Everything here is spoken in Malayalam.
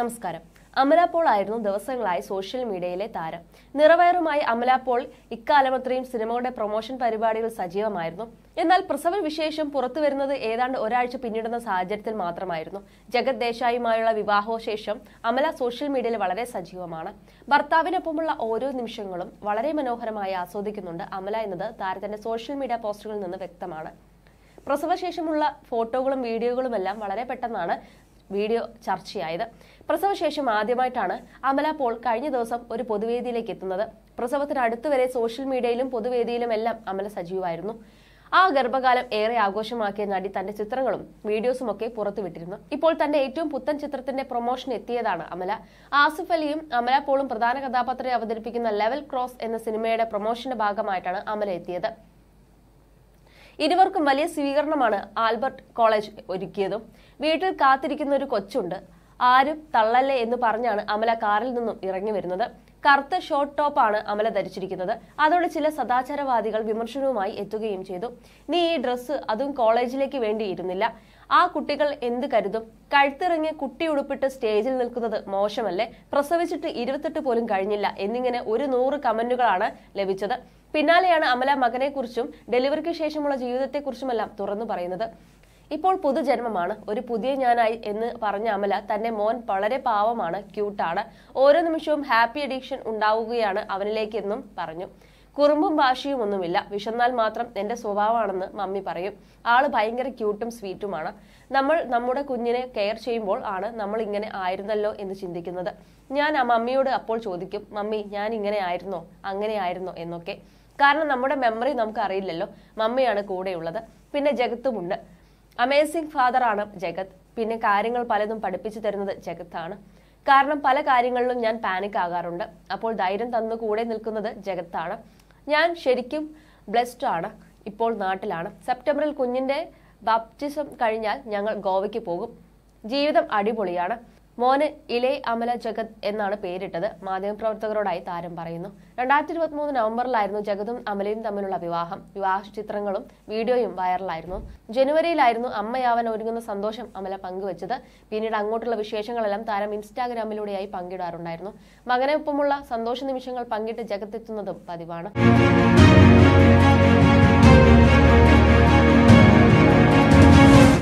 നമസ്കാരം അമല പോൾ ആയിരുന്നു ദിവസങ്ങളായി സോഷ്യൽ മീഡിയയിലെ താരം നിറവയറുമായി അമല പോൾ ഇക്കാലമത്രയും സിനിമകളുടെ പ്രൊമോഷൻ പരിപാടികൾ സജീവമായിരുന്നു എന്നാൽ പ്രസവ വിശേഷം പുറത്തു വരുന്നത് ഏതാണ്ട് ഒരാഴ്ച പിന്നിടുന്ന സാഹചര്യത്തിൽ മാത്രമായിരുന്നു ജഗത് ദേശായിയുമായുള്ള വിവാഹശേഷം അമല സോഷ്യൽ മീഡിയയിൽ വളരെ സജീവമാണ് ഭർത്താവിനൊപ്പമുള്ള ഓരോ നിമിഷങ്ങളും വളരെ മനോഹരമായി ആസ്വദിക്കുന്നുണ്ട് അമല എന്നത് താരത്തിന്റെ സോഷ്യൽ മീഡിയ പോസ്റ്റുകളിൽ നിന്ന് വ്യക്തമാണ് പ്രസവശേഷമുള്ള ഫോട്ടോകളും വീഡിയോകളുമെല്ലാം വളരെ പെട്ടെന്നാണ് വീഡിയോ ചർച്ചയായത് പ്രസവശേഷം ആദ്യമായിട്ടാണ് അമല പോൾ കഴിഞ്ഞ ദിവസം ഒരു പൊതുവേദിയിലേക്ക് എത്തുന്നത് പ്രസവത്തിന് അടുത്തുവരെ സോഷ്യൽ മീഡിയയിലും പൊതുവേദിയിലും എല്ലാം അമല സജീവമായിരുന്നു ആ ഗർഭകാലം ഏറെ ആഘോഷമാക്കിയ നടി തന്റെ ചിത്രങ്ങളും വീഡിയോസും ഒക്കെ പുറത്തുവിട്ടിരുന്നു ഇപ്പോൾ തന്റെ ഏറ്റവും പുത്തൻ ചിത്രത്തിന്റെ പ്രൊമോഷൻ എത്തിയതാണ് അമല ആസിഫ് അലിയും അമല പോളും പ്രധാന കഥാപാത്രത്തെ അവതരിപ്പിക്കുന്ന ലെവൽ ക്രോസ് എന്ന സിനിമയുടെ പ്രൊമോഷന്റെ ഭാഗമായിട്ടാണ് അമല എത്തിയത് ഇരുവർക്കും വലിയ സ്വീകരണമാണ് ആൽബർട്ട് കോളേജ് ഒരുക്കിയതും വീട്ടിൽ കാത്തിരിക്കുന്ന ഒരു കൊച്ചുണ്ട് ആരും തള്ളല്ലേ എന്ന് പറഞ്ഞാണ് അമല കാറിൽ നിന്നും ഇറങ്ങി വരുന്നത് കറുത്ത ഷോർട്ട് ടോപ്പാണ് അമല ധരിച്ചിരിക്കുന്നത് അതോടെ ചില സദാചാരവാദികൾ വിമർശനവുമായി എത്തുകയും ചെയ്തു നീ ഈ ഡ്രസ്സ് അതും കോളേജിലേക്ക് വേണ്ടിയിരുന്നില്ല ആ കുട്ടികൾ എന്ത് കരുതും കഴുത്തിറങ്ങി കുട്ടി ഉടുപ്പിട്ട് സ്റ്റേജിൽ നിൽക്കുന്നത് മോശമല്ലേ പ്രസവിച്ചിട്ട് ഇരുപത്തെട്ട് പോലും കഴിഞ്ഞില്ല എന്നിങ്ങനെ ഒരു നൂറ് കമന്റുകളാണ് ലഭിച്ചത് പിന്നാലെയാണ് അമല മകനെക്കുറിച്ചും ഡെലിവറിക്ക് ശേഷമുള്ള ജീവിതത്തെക്കുറിച്ചുമെല്ലാം തുറന്നു പറയുന്നത് ഇപ്പോൾ പുതുജന്മമാണ് ഒരു പുതിയ ഞാനായി എന്ന് പറഞ്ഞ അമല തന്റെ മോൻ വളരെ പാവമാണ് ക്യൂട്ടാണ് ഓരോ നിമിഷവും ഹാപ്പി അഡിക്ഷൻ ഉണ്ടാവുകയാണ് അവനിലേക്കെന്നും പറഞ്ഞു കുറുമ്പും ഭാഷയും ഒന്നുമില്ല വിശന്നാൽ മാത്രം എൻ്റെ സ്വഭാവമാണെന്ന് മമ്മി പറയും ആള് ഭയങ്കര ക്യൂട്ടും സ്വീറ്റുമാണ് നമ്മൾ നമ്മുടെ കുഞ്ഞിനെ കെയർ ചെയ്യുമ്പോൾ ആണ് നമ്മൾ ഇങ്ങനെ ആയിരുന്നല്ലോ എന്ന് ചിന്തിക്കുന്നത് ഞാൻ ആ മമ്മിയോട് അപ്പോൾ ചോദിക്കും മമ്മി ഞാൻ ഇങ്ങനെ ആയിരുന്നോ അങ്ങനെ ആയിരുന്നോ എന്നൊക്കെ കാരണം നമ്മുടെ മെമ്മറി നമുക്ക് അറിയില്ലല്ലോ മമ്മിയാണ് കൂടെയുള്ളത് പിന്നെ ജഗത്തുമുണ്ട് അമേസിംഗ് ഫാദറാണ് ജഗത് പിന്നെ കാര്യങ്ങൾ പലതും പഠിപ്പിച്ചു തരുന്നത് ജഗത്താണ് കാരണം പല കാര്യങ്ങളിലും ഞാൻ പാനിക് ആകാറുണ്ട് അപ്പോൾ ധൈര്യം തന്നു കൂടെ നിൽക്കുന്നത് ജഗത്താണ് ഞാൻ ശരിക്കും ബ്ലെസ്ഡ് ആണ് ഇപ്പോൾ നാട്ടിലാണ് സെപ്റ്റംബറിൽ കുഞ്ഞിൻ്റെ ബാപ്റ്റിസം കഴിഞ്ഞാൽ ഞങ്ങൾ ഗോവയ്ക്ക് പോകും ജീവിതം അടിപൊളിയാണ് മോന് ഇലേ അമല ജഗത് എന്നാണ് പേരിട്ടത് പ്രവർത്തകരോടായി താരം പറയുന്നു രണ്ടായിരത്തി ഇരുപത്തി മൂന്ന് നവംബറിലായിരുന്നു ജഗതും അമലയും തമ്മിലുള്ള വിവാഹം വിവാഹ ചിത്രങ്ങളും വീഡിയോയും വൈറലായിരുന്നു ജനുവരിയിലായിരുന്നു അമ്മയാവൻ ഒരുങ്ങുന്ന സന്തോഷം അമല പങ്കുവച്ചത് പിന്നീട് അങ്ങോട്ടുള്ള വിശേഷങ്ങളെല്ലാം താരം ഇൻസ്റ്റാഗ്രാമിലൂടെയായി പങ്കിടാറുണ്ടായിരുന്നു മകനെ ഒപ്പമുള്ള സന്തോഷ നിമിഷങ്ങൾ പങ്കിട്ട് ജഗത്തെത്തുന്നതും പതിവാണ്